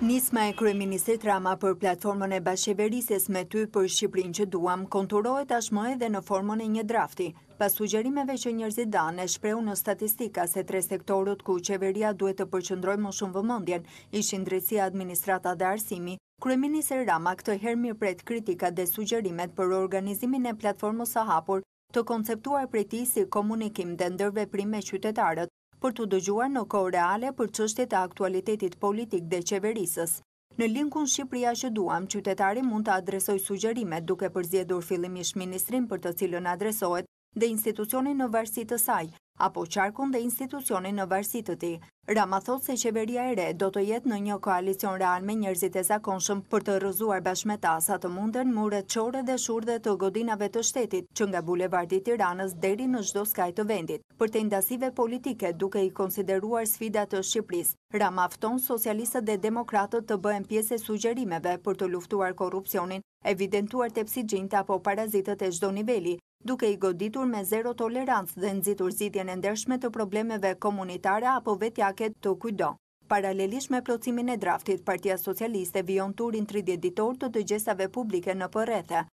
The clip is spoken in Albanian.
Nisma e Kryeministrit Rama për platformën e bashkëverises me ty për Shqiprin që duam, konturohet ashmë edhe në formën e një drafti. Pas sugjerimeve që njërzit danë e shpreu në statistika se tre sektorët ku qeveria duhet të përqëndroj më shumë vëmëndjen, ishin drecia administrata dhe arsimi, Kryeministrit Rama këtë her mirë pret kritika dhe sugjerimet për organizimin e platformës a hapur të konceptuar për ti si komunikim dhe ndërve prime qytetarët, për të dëgjuar në kohë reale për qështet e aktualitetit politik dhe qeverisës. Në linkun Shqipria që duam, qytetari mund të adresoj sugjerimet duke përzjedur fillimish ministrin për të cilën adresohet dhe institucionin në versit të saj, apo qarkun dhe institucionin në varsit të ti. Rama thot se qeveria e re do të jetë në një koalicion real me njerëzit e zakonshëm për të rëzuar bashmeta sa të munden muret qore dhe shurde të godinave të shtetit që nga bulevardit Tiranës deri në gjdo skaj të vendit. Për të indasive politike duke i konsideruar sfida të Shqipris, Rama afton socialistët dhe demokratët të bëhen pjese sugjerimeve për të luftuar korupcionin, evidentuar tepsi gjinta apo parazitët e gjdo niveli duke i goditur me zero tolerancë dhe nëzitur zitjen e ndershme të problemeve komunitare apo vetjake të kujdo. Paralelisht me plocimin e draftit, Partia Socialiste vion turin 30 ditor të dëgjesave publike në përrethe.